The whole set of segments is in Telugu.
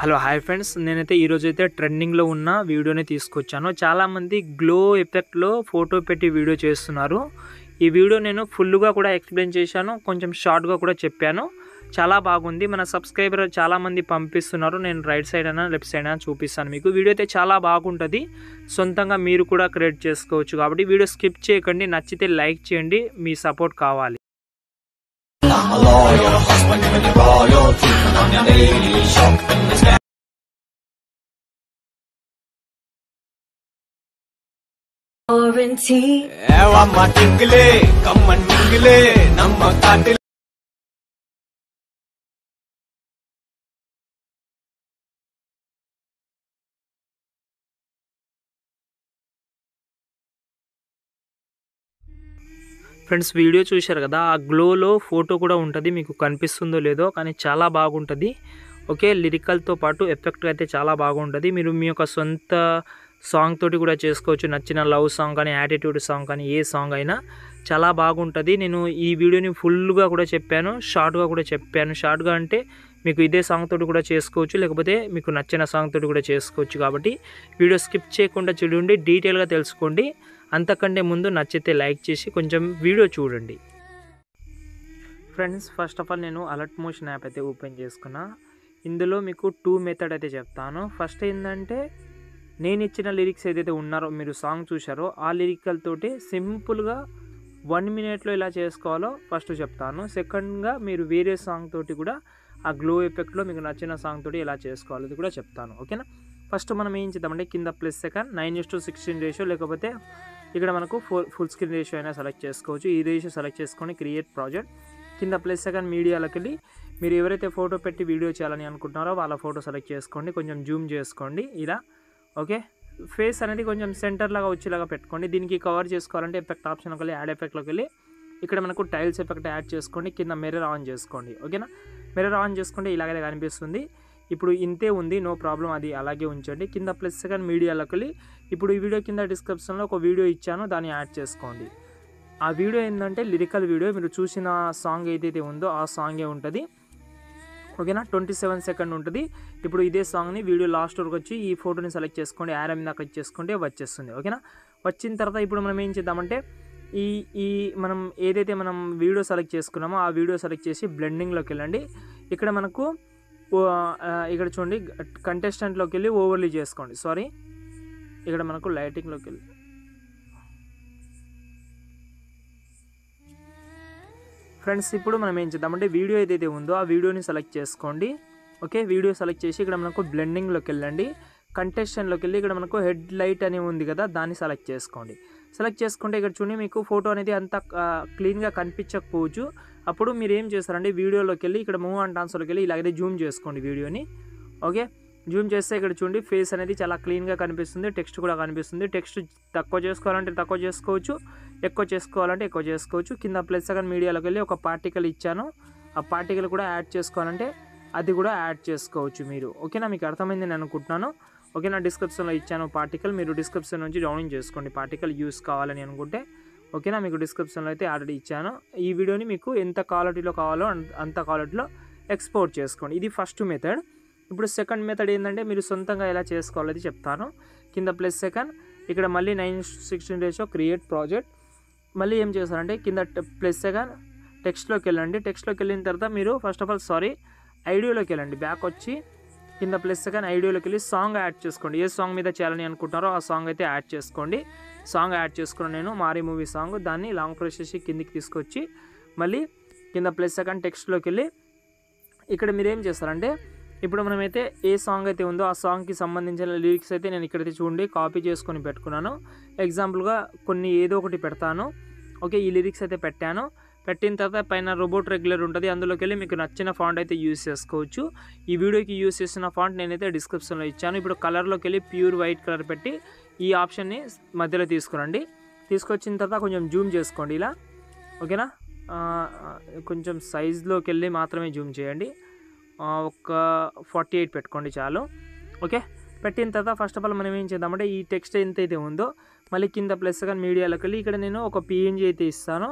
హలో హాయ్ ఫ్రెండ్స్ నేనైతే ఈరోజు అయితే ట్రెండింగ్లో ఉన్న వీడియోని తీసుకొచ్చాను చాలామంది గ్లో ఎఫెక్ట్లో ఫోటో పెట్టి వీడియో చేస్తున్నారు ఈ వీడియో నేను ఫుల్గా కూడా ఎక్స్ప్లెయిన్ చేశాను కొంచెం షార్ట్గా కూడా చెప్పాను చాలా బాగుంది మన సబ్స్క్రైబర్ చాలామంది పంపిస్తున్నారు నేను రైట్ సైడ్ అయినా లెఫ్ట్ సైడ్ అయినా చూపిస్తాను మీకు వీడియో అయితే చాలా బాగుంటుంది సొంతంగా మీరు కూడా క్రియేట్ చేసుకోవచ్చు కాబట్టి వీడియో స్కిప్ చేయకండి నచ్చితే లైక్ చేయండి మీ సపోర్ట్ కావాలి Men det är väl det var jag tycker om jag vill i shoppen med spänn Warranty. ಏ ಅಮ್ಮ ತಿಂಗ್ಲೆ ಕಮ್ಮನ್ ಮಿಂಗ್ಲೆ ನಮ್ಮ ಕಾಟಲೆ ఫ్రెండ్స్ వీడియో చూశారు కదా ఆ గ్లోలో ఫోటో కూడా ఉంటుంది మీకు కనిపిస్తుందో లేదో కానీ చాలా బాగుంటుంది ఓకే లిరికల్తో పాటు ఎఫెక్ట్ అయితే చాలా బాగుంటుంది మీరు మీ యొక్క సొంత సాంగ్ తోటి కూడా చేసుకోవచ్చు నచ్చిన లవ్ సాంగ్ కానీ యాటిట్యూడ్ సాంగ్ కానీ ఏ సాంగ్ అయినా చాలా బాగుంటుంది నేను ఈ వీడియోని ఫుల్గా కూడా చెప్పాను షార్ట్గా కూడా చెప్పాను షార్ట్గా అంటే మీకు ఇదే సాంగ్ తోటి కూడా చేసుకోవచ్చు లేకపోతే మీకు నచ్చిన సాంగ్ తోటి కూడా చేసుకోవచ్చు కాబట్టి వీడియో స్కిప్ చేయకుండా చూడండి డీటెయిల్గా తెలుసుకోండి అంతకంటే ముందు నచ్చితే లైక్ చేసి కొంచెం వీడియో చూడండి ఫ్రెండ్స్ ఫస్ట్ ఆఫ్ ఆల్ నేను అలర్ట్ మోషన్ యాప్ అయితే ఓపెన్ చేసుకున్నా ఇందులో మీకు టూ మెథడ్ అయితే చెప్తాను ఫస్ట్ ఏంటంటే నేను ఇచ్చిన లిరిక్స్ ఏదైతే ఉన్నారో మీరు సాంగ్ చూశారో ఆ లిరిక్లతోటి తోటి సింపుల్గా వన్ మినిట్లో ఇలా చేసుకోవాలో ఫస్ట్ చెప్తాను సెకండ్గా మీరు వేరే సాంగ్ తోటి కూడా ఆ గ్లో ఎఫెక్ట్లో మీకు నచ్చిన సాంగ్ తోటి ఎలా చేసుకోవాలో అది కూడా చెప్తాను ఓకేనా ఫస్ట్ మనం ఏం చేద్దామంటే కింద plus second nine is to sixteen ratio లేకపోతే ఇక్కడ మనకు ఫుల్ స్క్రీన్ రేషియో అయినా సెలెక్ట్ చేసుకోవచ్చు ఈ రేషియో సెలెక్ట్ చేసుకొని క్రియేట్ ప్రాజెక్ట్ కింద ప్లస్ సెకండ్ మీడియాలోకి వెళ్ళి మీరు ఎవరైతే ఫోటో పెట్టి వీడియో చేయాలని అనుకుంటున్నారో వాళ్ళ ఫోటో సెలెక్ట్ చేసుకోండి కొంచెం జూమ్ చేసుకోండి ఇలా ఓకే ఫేస్ అనేది కొంచెం సెంటర్ లాగా వచ్చేలాగా పెట్టుకోండి దీనికి కవర్ చేసుకోవాలంటే ఎఫెక్ట్ ఆప్షన్కి వెళ్ళి యాడ్ ఎఫెక్ట్లోకి వెళ్ళి ఇక్కడ మనకు టైల్స్ ఎఫెక్ట్ యాడ్ చేసుకోండి కింద మిర్రర్ ఆన్ చేసుకోండి ఓకేనా మిర్రర్ ఆన్ చేసుకుంటే ఇలాగైతే కనిపిస్తుంది ఇప్పుడు ఇంతే ఉంది నో ప్రాబ్లం అది అలాగే ఉంచండి కింద ప్లస్ సెకండ్ మీడియాలోకి వెళ్ళి ఇప్పుడు ఈ వీడియో కింద డిస్క్రిప్షన్లో ఒక వీడియో ఇచ్చాను దాన్ని యాడ్ చేసుకోండి ఆ వీడియో ఏంటంటే లిరికల్ వీడియో మీరు చూసిన సాంగ్ ఏదైతే ఉందో ఆ సాంగే ఉంటుంది ఓకేనా ట్వంటీ సెవెన్ సెకండ్ ఉంటుంది ఇప్పుడు ఇదే సాంగ్ని వీడియో లాస్ట్ వరకు వచ్చి ఈ ఫోటోని సెలెక్ట్ చేసుకోండి యారమ్ దాకా క్లిక్ చేసుకుంటే వచ్చేస్తుంది ఓకేనా వచ్చిన తర్వాత ఇప్పుడు మనం ఏం చేద్దామంటే ఈ ఈ మనం ఏదైతే మనం వీడియో సెలెక్ట్ చేసుకున్నామో ఆ వీడియో సెలెక్ట్ చేసి బ్లెండింగ్లోకి వెళ్ళండి ఇక్కడ మనకు ఇక్కడ చూడండి కంటెస్టెంట్లోకి వెళ్ళి ఓవర్లీ చేసుకోండి సారీ ఇక్కడ మనకు లైటింగ్లోకి వెళ్ళి ఫ్రెండ్స్ ఇప్పుడు మనం ఏం చేద్దామంటే వీడియో ఏదైతే ఉందో ఆ వీడియోని సెలెక్ట్ చేసుకోండి ఓకే వీడియో సెలెక్ట్ చేసి ఇక్కడ మనకు బ్లెండింగ్లోకి వెళ్ళండి కంటెస్టెంట్లోకి వెళ్ళి ఇక్కడ మనకు హెడ్ లైట్ అని ఉంది కదా దాన్ని సెలెక్ట్ చేసుకోండి సెలెక్ట్ చేసుకుంటే ఇక్కడ చూడండి మీకు ఫోటో అనేది అంత క్లీన్గా కనిపించకపోవచ్చు అప్పుడు మీరు ఏం చేస్తారండి వీడియోలోకి వెళ్ళి ఇక్కడ మూవ్ అండ్ డాన్స్లోకి వెళ్ళి ఇలాగైతే జూమ్ చేసుకోండి వీడియోని ఓకే జూమ్ చేస్తే ఇక్కడ చూడండి ఫేస్ అనేది చాలా క్లీన్గా కనిపిస్తుంది టెక్స్ట్ కూడా కనిపిస్తుంది టెక్స్ట్ తక్కువ చేసుకోవాలంటే తక్కువ చేసుకోవచ్చు ఎక్కువ చేసుకోవాలంటే ఎక్కువ చేసుకోవచ్చు కింద ప్లస్ సెకండ్ మీడియాలోకి వెళ్ళి ఒక పార్టికల్ ఇచ్చాను ఆ పార్టికల్ కూడా యాడ్ చేసుకోవాలంటే అది కూడా యాడ్ చేసుకోవచ్చు మీరు ఓకేనా మీకు అర్థమైంది నేను అనుకుంటున్నాను ఓకే నా డిస్క్రిప్షన్లో ఇచ్చాను పార్టికల్ మీరు డిస్క్రిప్షన్ నుంచి డౌన్లోడ్ చేసుకోండి పార్టికల్ యూస్ కావాలని అనుకుంటే ఓకేనా మీకు డిస్క్రిప్షన్లో అయితే ఆల్రెడీ ఇచ్చాను ఈ వీడియోని మీకు ఎంత క్వాలిటీలో కావాలో అంత క్వాలిటీలో ఎక్స్పోర్ట్ చేసుకోండి ఇది ఫస్ట్ మెథడ్ ఇప్పుడు సెకండ్ మెథడ్ ఏంటంటే మీరు సొంతంగా ఎలా చేసుకోవాలో అది చెప్తాను కింద ప్లస్ సెకండ్ ఇక్కడ మళ్ళీ నైన్ సిక్స్టీన్ డేస్లో క్రియేట్ ప్రాజెక్ట్ మళ్ళీ ఏం చేస్తారంటే కింద ప్లస్ సెకండ్ టెక్స్ట్లోకి వెళ్ళండి టెక్స్ట్లోకి వెళ్ళిన తర్వాత మీరు ఫస్ట్ ఆఫ్ ఆల్ సారీ ఐడియోలోకి వెళ్ళండి బ్యాక్ వచ్చి కింద ప్లస్ సెకండ్ ఐడియోలోకి వెళ్ళి సాంగ్ యాడ్ చేసుకోండి ఏ సాంగ్ మీద చేయాలని అనుకుంటారో ఆ సాంగ్ అయితే యాడ్ చేసుకోండి సాంగ్ యాడ్ చేసుకున్నాను నేను మారీ మూవీ సాంగ్ దాన్ని లాంగ్ ప్రొసెస్ కిందికి తీసుకొచ్చి మళ్ళీ కింద ప్లస్ సెకండ్ టెక్స్ట్లోకి వెళ్ళి ఇక్కడ మీరు ఏం చేస్తారంటే ఇప్పుడు మనమైతే ఏ సాంగ్ అయితే ఉందో ఆ సాంగ్కి సంబంధించిన లిరిక్స్ అయితే నేను ఇక్కడైతే చూడండి కాపీ చేసుకొని పెట్టుకున్నాను ఎగ్జాంపుల్గా కొన్ని ఏదో ఒకటి పెడతాను ఓకే ఈ లిరిక్స్ అయితే పెట్టాను పెట్టిన తర్వాత పైన రోబోట్ రెగ్యులర్ ఉంటుంది అందులోకి వెళ్ళి మీకు నచ్చిన ఫాంట్ అయితే యూస్ చేసుకోవచ్చు ఈ వీడియోకి యూస్ చేసిన ఫాంట్ నేనైతే డిస్క్రిప్షన్లో ఇచ్చాను ఇప్పుడు కలర్లోకి వెళ్ళి ప్యూర్ వైట్ కలర్ పెట్టి ఈ ఆప్షన్ని మధ్యలో తీసుకురండి తీసుకొచ్చిన తర్వాత కొంచెం జూమ్ చేసుకోండి ఇలా ఓకేనా కొంచెం సైజ్లోకి వెళ్ళి మాత్రమే జూమ్ చేయండి ఒక ఫార్టీ ఎయిట్ పెట్టుకోండి చాలు ఓకే పెట్టిన తర్వాత ఫస్ట్ ఆఫ్ ఆల్ మనం ఏం చేద్దామంటే ఈ టెక్స్ట్ ఎంత అయితే ఉందో మళ్ళీ కింద ప్లస్ కానీ మీడియాలోకి వెళ్ళి ఇక్కడ నేను ఒక పిఎన్జి అయితే ఇస్తాను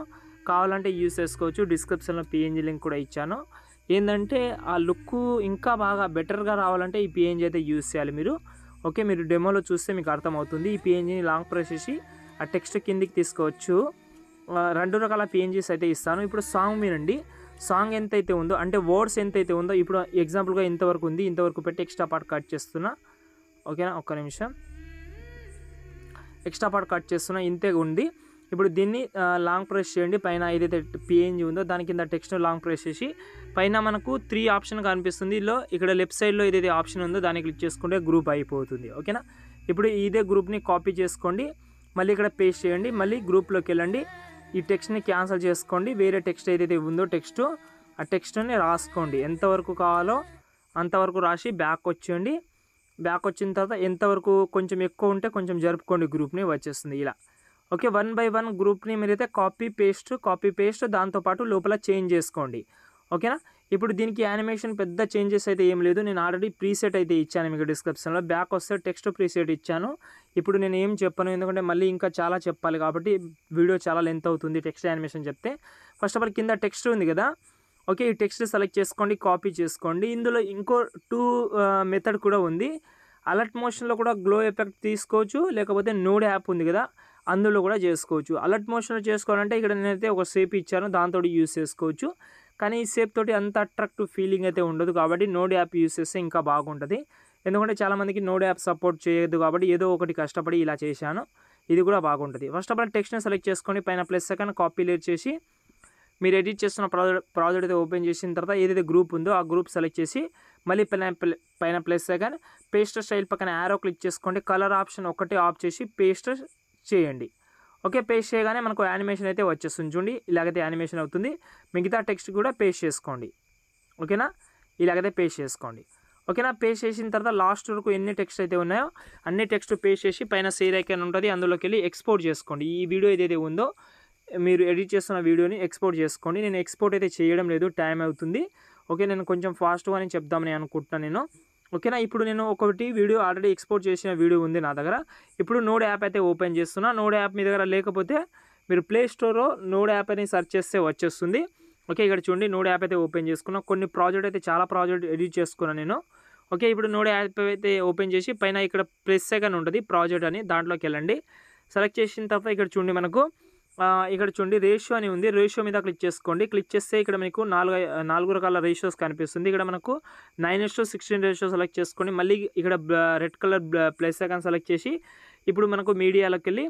కావాలంటే యూస్ చేసుకోవచ్చు డిస్క్రిప్షన్లో పిఎన్జి లింక్ కూడా ఇచ్చాను ఏంటంటే ఆ లుక్ ఇంకా బాగా బెటర్గా రావాలంటే ఈ పిఎన్జి అయితే యూస్ చేయాలి మీరు ఓకే మీరు డెమోలో చూస్తే మీకు అర్థమవుతుంది ఈ పిఎన్జిని లాంగ్ ప్రెస్ చేసి ఆ టెక్స్ట్ కిందికి తీసుకోవచ్చు రెండు రకాల పిఎన్జిస్ అయితే ఇస్తాను ఇప్పుడు సాంగ్ మీరండి సాంగ్ ఎంతైతే ఉందో అంటే వర్డ్స్ ఎంతైతే ఉందో ఇప్పుడు ఎగ్జాంపుల్గా ఇంతవరకు ఉంది ఇంతవరకు పెట్టి ఎక్స్ట్రా పార్ట్ కట్ చేస్తున్నా ఓకేనా ఒక్క నిమిషం ఎక్స్ట్రా పార్ట్ కట్ చేస్తున్నా ఇంతే ఉంది ఇప్పుడు దీన్ని లాంగ్ ప్రెస్ చేయండి పైన ఏదైతే పిఎన్జి ఉందో దాని కింద టెక్స్ట్ లాంగ్ ప్రెస్ చేసి పైన మనకు త్రీ ఆప్షన్ కనిపిస్తుంది ఇలా ఇక్కడ లెఫ్ట్ సైడ్లో ఏదైతే ఆప్షన్ ఉందో దాన్ని క్లిక్ చేసుకుంటే గ్రూప్ అయిపోతుంది ఓకేనా ఇప్పుడు ఇదే గ్రూప్ని కాపీ చేసుకోండి మళ్ళీ ఇక్కడ పేస్ట్ చేయండి మళ్ళీ గ్రూప్లోకి వెళ్ళండి ఈ టెక్స్ట్ని క్యాన్సిల్ చేసుకోండి వేరే టెక్స్ట్ ఏదైతే ఉందో టెక్స్ట్ ఆ టెక్స్ట్ని రాసుకోండి ఎంతవరకు కావాలో అంతవరకు రాసి బ్యాక్ వచ్చేయండి బ్యాక్ వచ్చిన తర్వాత ఎంతవరకు కొంచెం ఎక్కువ ఉంటే కొంచెం జరుపుకోండి గ్రూప్ని వచ్చేస్తుంది ఇలా ఓకే వన్ బై వన్ గ్రూప్ని మీరైతే కాపీ పేస్ట్ కాపీ పేస్ట్ దాంతోపాటు లోపల చేంజ్ చేసుకోండి ఓకేనా ఇప్పుడు దీనికి యానిమేషన్ పెద్ద చేంజెస్ అయితే ఏం లేదు నేను ఆల్రెడీ ప్రీసెట్ అయితే ఇచ్చాను మీకు డిస్క్రిప్షన్లో బ్యాక్ వస్తే టెక్స్ట్ ప్రీసెట్ ఇచ్చాను ఇప్పుడు నేను ఏం చెప్పను ఎందుకంటే మళ్ళీ ఇంకా చాలా చెప్పాలి కాబట్టి వీడియో చాలా లెంత్ అవుతుంది టెక్స్ట్ యానిమేషన్ చెప్తే ఫస్ట్ ఆఫ్ ఆల్ కింద టెక్స్ట్ ఉంది కదా ఓకే ఈ టెక్స్ట్ సెలెక్ట్ చేసుకోండి కాపీ చేసుకోండి ఇందులో ఇంకో టూ మెథడ్ కూడా ఉంది అలర్ట్ మోషన్లో కూడా గ్లో ఎఫెక్ట్ తీసుకోవచ్చు లేకపోతే నోడ్ యాప్ ఉంది కదా అందులో కూడా చేసుకోవచ్చు అలర్ట్ మోషన్లో చేసుకోవాలంటే ఇక్కడ నేనైతే ఒక సేపు ఇచ్చాను దాంతో యూస్ చేసుకోవచ్చు కానీ ఈ సేప్ తోటి అంత అట్రాక్టివ్ ఫీలింగ్ అయితే ఉండదు కాబట్టి నోడ్ యాప్ యూస్ చేస్తే ఇంకా బాగుంటుంది ఎందుకంటే చాలామందికి నోడ్ యాప్ సపోర్ట్ చేయదు కాబట్టి ఏదో ఒకటి కష్టపడి ఇలా చేశాను ఇది కూడా బాగుంటుంది ఫస్ట్ ఆఫ్ ఆల్ టెక్స్ట్ని సెలెక్ట్ చేసుకొని పైన ప్లస్ సెకండ్ కాపీ లేట్ చేసి మీరు ఎడిట్ చేస్తున్న ప్రాజెక్ట్ ప్రాజెక్ట్ అయితే ఓపెన్ చేసిన తర్వాత ఏదైతే గ్రూప్ ఉందో ఆ గ్రూప్ సెలెక్ట్ చేసి మళ్ళీ పైన పైన ప్లస్ సెకండ్ పేస్ట్ స్టైల్ పక్కన యారో క్లిక్ చేసుకోండి కలర్ ఆప్షన్ ఒకటే ఆఫ్ చేసి పేస్ట్ చేయండి ఓకే పేస్ట్ చేయగానే మనకు యానిమేషన్ అయితే వచ్చేస్తుంది చూడండి ఇలాగైతే యానిమేషన్ అవుతుంది మిగతా టెక్స్ట్ కూడా పేస్ట్ చేసుకోండి ఓకేనా ఇలాగైతే పేస్ట్ చేసుకోండి ఓకేనా పేస్ట్ చేసిన తర్వాత లాస్ట్ వరకు ఎన్ని టెక్స్ట్ అయితే ఉన్నాయో అన్ని టెక్స్ట్ పేస్ట్ చేసి పైన సేర్ ఐకాన్ ఉంటుంది అందులోకి వెళ్ళి ఎక్స్పోర్ట్ చేసుకోండి ఈ వీడియో ఏదైతే ఉందో మీరు ఎడిట్ చేస్తున్న వీడియోని ఎక్స్పోర్ట్ చేసుకోండి నేను ఎక్స్పోర్ట్ అయితే చేయడం లేదు టైం అవుతుంది ఓకే నేను కొంచెం ఫాస్ట్గా అని చెప్దామని అనుకుంటున్నాను నేను ఓకేనా ఇప్పుడు నేను ఒకటి వీడియో ఆల్రెడీ ఎక్స్పోర్ట్ చేసిన వీడియో ఉంది నా దగ్గర ఇప్పుడు నోడ్ యాప్ అయితే ఓపెన్ చేస్తున్నా నోడ్ యాప్ మీ దగ్గర లేకపోతే మీరు ప్లే స్టోర్లో నోడ్ యాప్ అని సెర్చ్ చేస్తే వచ్చేస్తుంది ఓకే ఇక్కడ చూడండి నోడ్ యాప్ అయితే ఓపెన్ చేసుకున్నా కొన్ని ప్రాజెక్ట్ అయితే చాలా ప్రాజెక్ట్ ఎడిట్ చేసుకున్నాను నేను ఓకే ఇప్పుడు నోడ్ యాప్ అయితే ఓపెన్ చేసి పైన ఇక్కడ ప్లస్ సెకండ్ ఉంటుంది ప్రాజెక్ట్ అని దాంట్లోకి వెళ్ళండి సెలెక్ట్ చేసిన తర్వాత ఇక్కడ చూడండి మనకు ఇక్కడ చూడండి రేషియో అని ఉంది రేషియో మీద క్లిక్ చేసుకోండి క్లిక్ చేస్తే ఇక్కడ మీకు నాలుగు నాలుగు రకాల రేషియోస్ కనిపిస్తుంది ఇక్కడ మనకు nine is sixteen ratio select చేసుకోండి మళ్ళీ ఇక్కడ red colour place icon select చేసి ఇప్పుడు మనకు మీడియాలోకి వెళ్ళి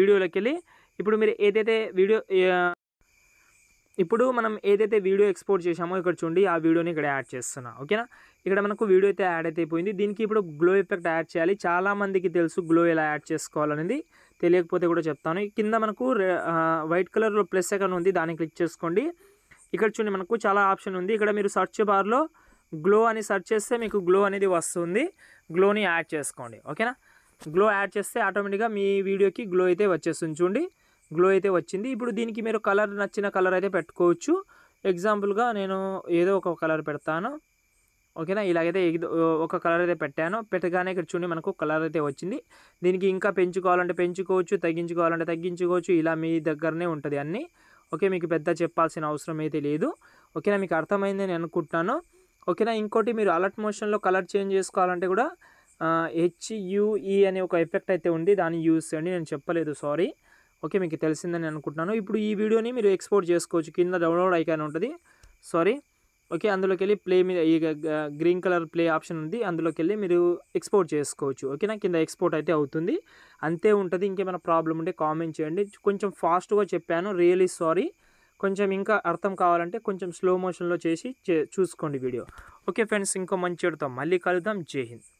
వీడియోలోకి వెళ్ళి ఇప్పుడు మీరు ఏదైతే వీడియో ఇప్పుడు మనం ఏదైతే వీడియో ఎక్స్పోర్ట్ చేసామో ఇక్కడ చూడండి ఆ వీడియోని ఇక్కడ యాడ్ చేస్తున్నా ఓకేనా ఇక్కడ మనకు వీడియో అయితే యాడ్ అయితే దీనికి ఇప్పుడు గ్లో ఎఫెక్ట్ యాడ్ చేయాలి చాలామందికి తెలుసు గ్లో ఎలా యాడ్ చేసుకోవాలనేది తెలియకపోతే కూడా చెప్తాను కింద మనకు వైట్ కలర్లో ప్లస్ ఐకాన్ ఉంది దాన్ని క్లిక్ చేసుకోండి ఇక్కడ చూడండి మనకు చాలా ఆప్షన్ ఉంది ఇక్కడ మీరు సర్చ్ బార్లో గ్లో అని సర్చ్ చేస్తే మీకు గ్లో అనేది వస్తుంది గ్లోని యాడ్ చేసుకోండి ఓకేనా గ్లో యాడ్ చేస్తే ఆటోమేటిక్గా మీ వీడియోకి గ్లో అయితే వచ్చేస్తుంది చూడండి గ్లో అయితే వచ్చింది ఇప్పుడు దీనికి మీరు కలర్ నచ్చిన కలర్ అయితే పెట్టుకోవచ్చు ఎగ్జాంపుల్గా నేను ఏదో ఒక కలర్ పెడతాను ఓకేనా ఇలాగైతే ఒక కలర్ అయితే పెట్టాను పెట్టగానే ఇక్కడ చూడండి మనకు కలర్ అయితే వచ్చింది దీనికి ఇంకా పెంచుకోవాలంటే పెంచుకోవచ్చు తగ్గించుకోవాలంటే తగ్గించుకోవచ్చు ఇలా మీ దగ్గరనే ఉంటుంది అన్నీ ఓకే మీకు పెద్ద చెప్పాల్సిన అవసరం అయితే లేదు ఓకేనా మీకు అర్థమైంది నేను అనుకుంటున్నాను ఓకేనా ఇంకోటి మీరు అలర్ట్ మోషన్లో కలర్ చేంజ్ చేసుకోవాలంటే కూడా హెచ్యుఈ e అనే ఒక ఎఫెక్ట్ అయితే ఉంది దాన్ని యూజ్ చేయండి నేను చెప్పలేదు సారీ ఓకే మీకు తెలిసిందని అనుకుంటున్నాను ఇప్పుడు ఈ వీడియోని మీరు ఎక్స్పోర్ట్ చేసుకోవచ్చు కింద డౌన్లోడ్ ఐకాన్ ఉంటుంది సారీ ఓకే అందులోకి వెళ్ళి ప్లే మీద ఈ గ్రీన్ కలర్ ప్లే ఆప్షన్ ఉంది అందులోకి వెళ్ళి మీరు ఎక్స్పోర్ట్ చేసుకోవచ్చు ఓకేనా కింద ఎక్స్పోర్ట్ అయితే అవుతుంది అంతే ఉంటుంది ఇంకేమైనా ప్రాబ్లం ఉంటే కామెంట్ చేయండి కొంచెం ఫాస్ట్గా చెప్పాను రియలీ సారీ కొంచెం ఇంకా అర్థం కావాలంటే కొంచెం స్లో మోషన్లో చేసి చూసుకోండి వీడియో ఓకే ఫ్రెండ్స్ ఇంకో మంచి మళ్ళీ కలుద్దాం జై హింద్